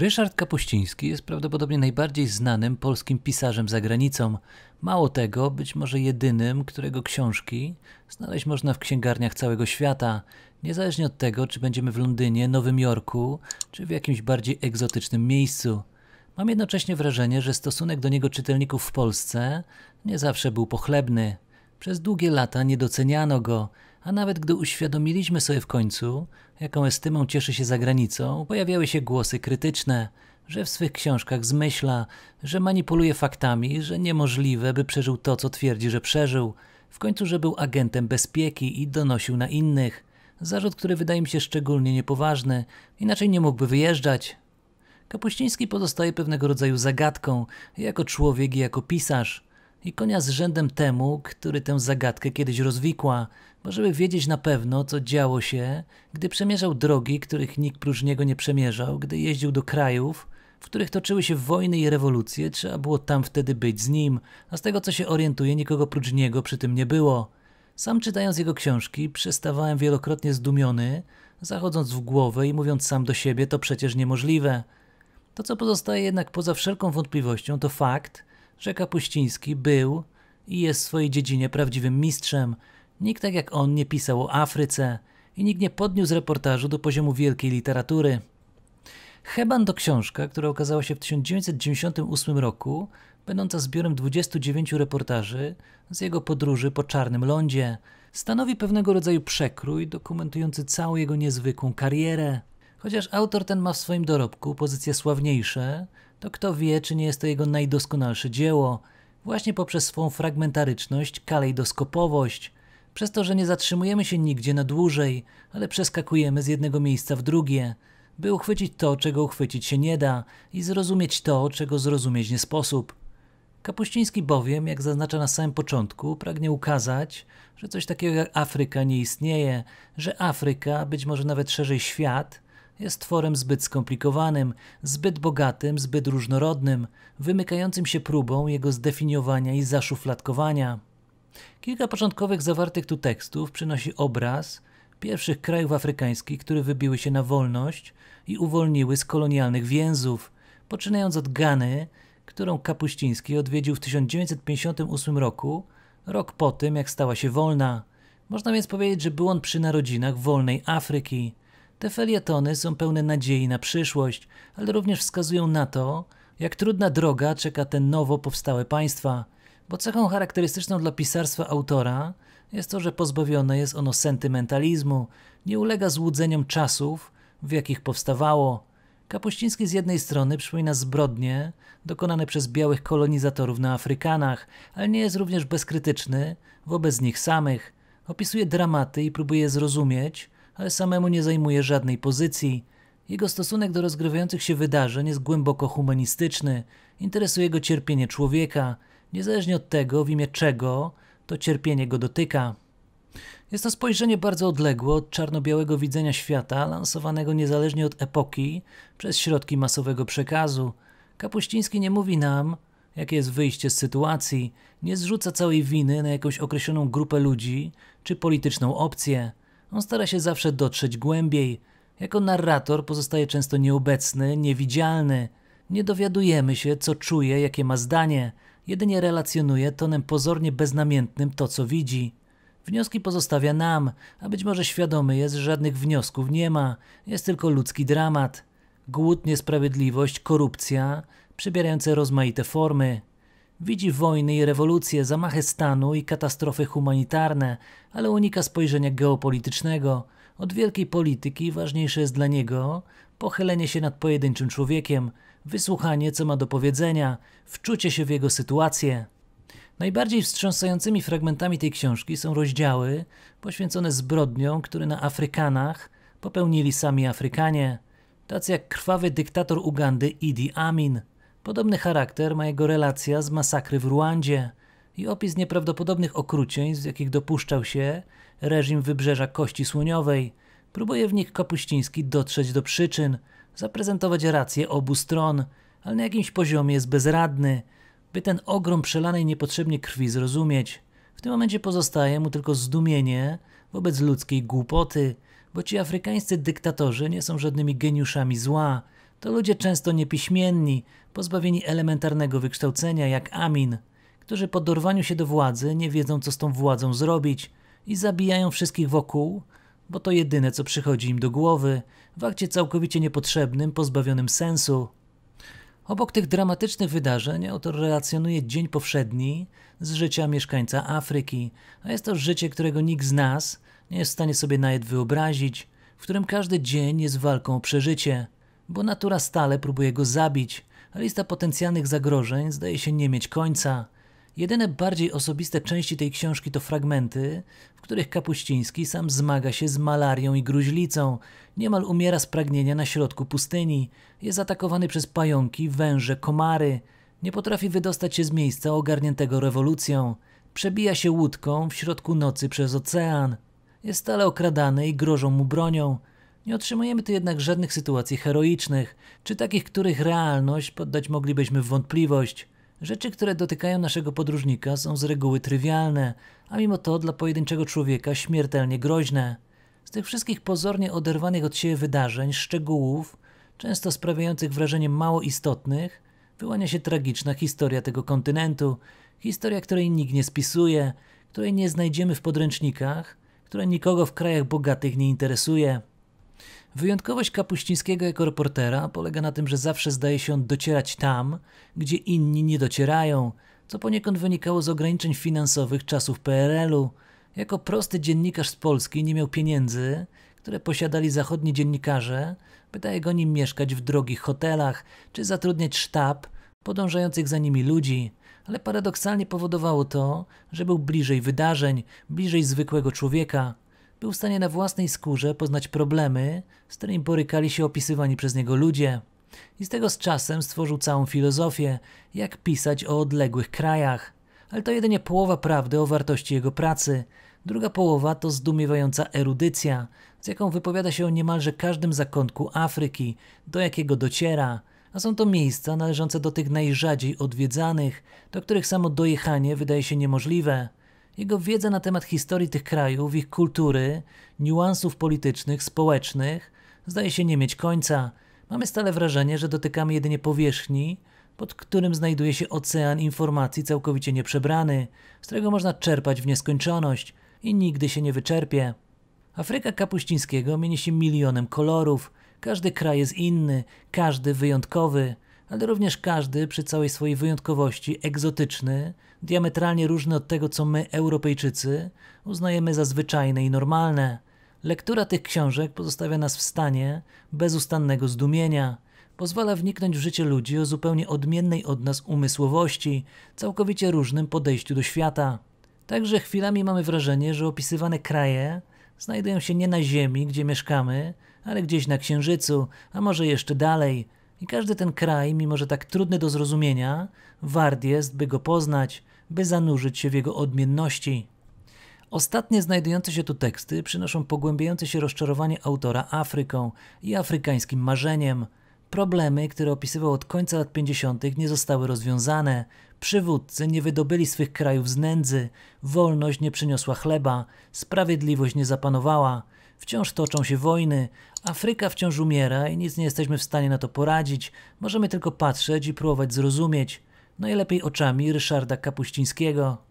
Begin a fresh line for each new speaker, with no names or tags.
Ryszard Kapuściński jest prawdopodobnie najbardziej znanym polskim pisarzem za granicą. Mało tego, być może jedynym, którego książki znaleźć można w księgarniach całego świata, niezależnie od tego, czy będziemy w Londynie, Nowym Jorku, czy w jakimś bardziej egzotycznym miejscu. Mam jednocześnie wrażenie, że stosunek do niego czytelników w Polsce nie zawsze był pochlebny. Przez długie lata nie doceniano go, a nawet gdy uświadomiliśmy sobie w końcu, jaką estymą cieszy się za granicą, pojawiały się głosy krytyczne, że w swych książkach zmyśla, że manipuluje faktami, że niemożliwe, by przeżył to, co twierdzi, że przeżył, w końcu, że był agentem bezpieki i donosił na innych. Zarzut, który wydaje mi się szczególnie niepoważny, inaczej nie mógłby wyjeżdżać. Kapuściński pozostaje pewnego rodzaju zagadką, jako człowiek i jako pisarz i konia z rzędem temu, który tę zagadkę kiedyś rozwikła, bo żeby wiedzieć na pewno, co działo się, gdy przemierzał drogi, których nikt prócz niego nie przemierzał, gdy jeździł do krajów, w których toczyły się wojny i rewolucje, trzeba było tam wtedy być z nim, a z tego co się orientuje, nikogo prócz niego przy tym nie było. Sam czytając jego książki, przestawałem wielokrotnie zdumiony, zachodząc w głowę i mówiąc sam do siebie, to przecież niemożliwe. To, co pozostaje jednak poza wszelką wątpliwością, to fakt, że Kapuściński był i jest w swojej dziedzinie prawdziwym mistrzem. Nikt tak jak on nie pisał o Afryce i nikt nie podniósł reportażu do poziomu wielkiej literatury. Heban to książka, która okazała się w 1998 roku, będąca zbiorem 29 reportaży z jego podróży po Czarnym Lądzie. Stanowi pewnego rodzaju przekrój dokumentujący całą jego niezwykłą karierę. Chociaż autor ten ma w swoim dorobku pozycje sławniejsze, to kto wie, czy nie jest to jego najdoskonalsze dzieło, właśnie poprzez swą fragmentaryczność, kalejdoskopowość, przez to, że nie zatrzymujemy się nigdzie na dłużej, ale przeskakujemy z jednego miejsca w drugie, by uchwycić to, czego uchwycić się nie da i zrozumieć to, czego zrozumieć nie sposób. Kapuściński bowiem, jak zaznacza na samym początku, pragnie ukazać, że coś takiego jak Afryka nie istnieje, że Afryka, być może nawet szerzej świat, jest tworem zbyt skomplikowanym, zbyt bogatym, zbyt różnorodnym, wymykającym się próbą jego zdefiniowania i zaszufladkowania. Kilka początkowych zawartych tu tekstów przynosi obraz pierwszych krajów afrykańskich, które wybiły się na wolność i uwolniły z kolonialnych więzów, poczynając od Gany, którą Kapuściński odwiedził w 1958 roku, rok po tym jak stała się wolna. Można więc powiedzieć, że był on przy narodzinach wolnej Afryki – te felietony są pełne nadziei na przyszłość, ale również wskazują na to, jak trudna droga czeka te nowo powstałe państwa, bo cechą charakterystyczną dla pisarstwa autora jest to, że pozbawione jest ono sentymentalizmu, nie ulega złudzeniom czasów, w jakich powstawało. Kapuściński z jednej strony przypomina zbrodnie dokonane przez białych kolonizatorów na Afrykanach, ale nie jest również bezkrytyczny wobec nich samych. Opisuje dramaty i próbuje zrozumieć, ale samemu nie zajmuje żadnej pozycji. Jego stosunek do rozgrywających się wydarzeń jest głęboko humanistyczny, interesuje go cierpienie człowieka, niezależnie od tego, w imię czego to cierpienie go dotyka. Jest to spojrzenie bardzo odległe od czarno-białego widzenia świata, lansowanego niezależnie od epoki przez środki masowego przekazu. Kapuściński nie mówi nam, jakie jest wyjście z sytuacji, nie zrzuca całej winy na jakąś określoną grupę ludzi czy polityczną opcję. On stara się zawsze dotrzeć głębiej. Jako narrator pozostaje często nieobecny, niewidzialny. Nie dowiadujemy się, co czuje, jakie ma zdanie. Jedynie relacjonuje tonem pozornie beznamiętnym to, co widzi. Wnioski pozostawia nam, a być może świadomy jest, że żadnych wniosków nie ma. Jest tylko ludzki dramat. Głód, niesprawiedliwość, korupcja, przybierające rozmaite formy. Widzi wojny i rewolucje, zamachy stanu i katastrofy humanitarne, ale unika spojrzenia geopolitycznego. Od wielkiej polityki ważniejsze jest dla niego pochylenie się nad pojedynczym człowiekiem, wysłuchanie co ma do powiedzenia, wczucie się w jego sytuację. Najbardziej wstrząsającymi fragmentami tej książki są rozdziały poświęcone zbrodniom, które na Afrykanach popełnili sami Afrykanie, tacy jak krwawy dyktator Ugandy Idi Amin – Podobny charakter ma jego relacja z masakry w Ruandzie i opis nieprawdopodobnych okrucieństw, jakich dopuszczał się reżim wybrzeża Kości Słoniowej. Próbuje w nich Kapuściński dotrzeć do przyczyn, zaprezentować rację obu stron, ale na jakimś poziomie jest bezradny, by ten ogrom przelanej niepotrzebnie krwi zrozumieć. W tym momencie pozostaje mu tylko zdumienie wobec ludzkiej głupoty, bo ci afrykańscy dyktatorzy nie są żadnymi geniuszami zła, to ludzie często niepiśmienni, pozbawieni elementarnego wykształcenia jak Amin, którzy po dorwaniu się do władzy nie wiedzą co z tą władzą zrobić i zabijają wszystkich wokół, bo to jedyne co przychodzi im do głowy, w akcie całkowicie niepotrzebnym, pozbawionym sensu. Obok tych dramatycznych wydarzeń autor relacjonuje dzień powszedni z życia mieszkańca Afryki, a jest to życie, którego nikt z nas nie jest w stanie sobie nawet wyobrazić, w którym każdy dzień jest walką o przeżycie bo natura stale próbuje go zabić, a lista potencjalnych zagrożeń zdaje się nie mieć końca. Jedyne bardziej osobiste części tej książki to fragmenty, w których Kapuściński sam zmaga się z malarią i gruźlicą, niemal umiera z pragnienia na środku pustyni, jest atakowany przez pająki, węże, komary, nie potrafi wydostać się z miejsca ogarniętego rewolucją, przebija się łódką w środku nocy przez ocean, jest stale okradany i grożą mu bronią, nie otrzymujemy tu jednak żadnych sytuacji heroicznych, czy takich, których realność poddać moglibyśmy w wątpliwość. Rzeczy, które dotykają naszego podróżnika, są z reguły trywialne, a mimo to dla pojedynczego człowieka śmiertelnie groźne. Z tych wszystkich pozornie oderwanych od siebie wydarzeń, szczegółów, często sprawiających wrażenie mało istotnych, wyłania się tragiczna historia tego kontynentu, historia, której nikt nie spisuje, której nie znajdziemy w podręcznikach, która nikogo w krajach bogatych nie interesuje. Wyjątkowość Kapuścińskiego jako reportera polega na tym, że zawsze zdaje się on docierać tam, gdzie inni nie docierają, co poniekąd wynikało z ograniczeń finansowych czasów PRL-u. Jako prosty dziennikarz z Polski nie miał pieniędzy, które posiadali zachodni dziennikarze, by daje tak go nim mieszkać w drogich hotelach czy zatrudniać sztab podążających za nimi ludzi, ale paradoksalnie powodowało to, że był bliżej wydarzeń, bliżej zwykłego człowieka, był w stanie na własnej skórze poznać problemy, z którymi borykali się opisywani przez niego ludzie. I z tego z czasem stworzył całą filozofię, jak pisać o odległych krajach. Ale to jedynie połowa prawdy o wartości jego pracy. Druga połowa to zdumiewająca erudycja, z jaką wypowiada się o niemalże każdym zakątku Afryki, do jakiego dociera, a są to miejsca należące do tych najrzadziej odwiedzanych, do których samo dojechanie wydaje się niemożliwe. Jego wiedza na temat historii tych krajów, ich kultury, niuansów politycznych, społecznych zdaje się nie mieć końca. Mamy stale wrażenie, że dotykamy jedynie powierzchni, pod którym znajduje się ocean informacji całkowicie nieprzebrany, z którego można czerpać w nieskończoność i nigdy się nie wyczerpie. Afryka Kapuścińskiego mieni się milionem kolorów, każdy kraj jest inny, każdy wyjątkowy ale również każdy przy całej swojej wyjątkowości egzotyczny, diametralnie różny od tego, co my, Europejczycy, uznajemy za zwyczajne i normalne. Lektura tych książek pozostawia nas w stanie bezustannego zdumienia. Pozwala wniknąć w życie ludzi o zupełnie odmiennej od nas umysłowości, całkowicie różnym podejściu do świata. Także chwilami mamy wrażenie, że opisywane kraje znajdują się nie na Ziemi, gdzie mieszkamy, ale gdzieś na Księżycu, a może jeszcze dalej – i każdy ten kraj, mimo że tak trudny do zrozumienia, wart jest, by go poznać, by zanurzyć się w jego odmienności. Ostatnie znajdujące się tu teksty przynoszą pogłębiające się rozczarowanie autora Afryką i afrykańskim marzeniem – Problemy, które opisywał od końca lat 50., nie zostały rozwiązane, przywódcy nie wydobyli swych krajów z nędzy, wolność nie przyniosła chleba, sprawiedliwość nie zapanowała, wciąż toczą się wojny, Afryka wciąż umiera i nic nie jesteśmy w stanie na to poradzić, możemy tylko patrzeć i próbować zrozumieć. Najlepiej oczami Ryszarda Kapuścińskiego.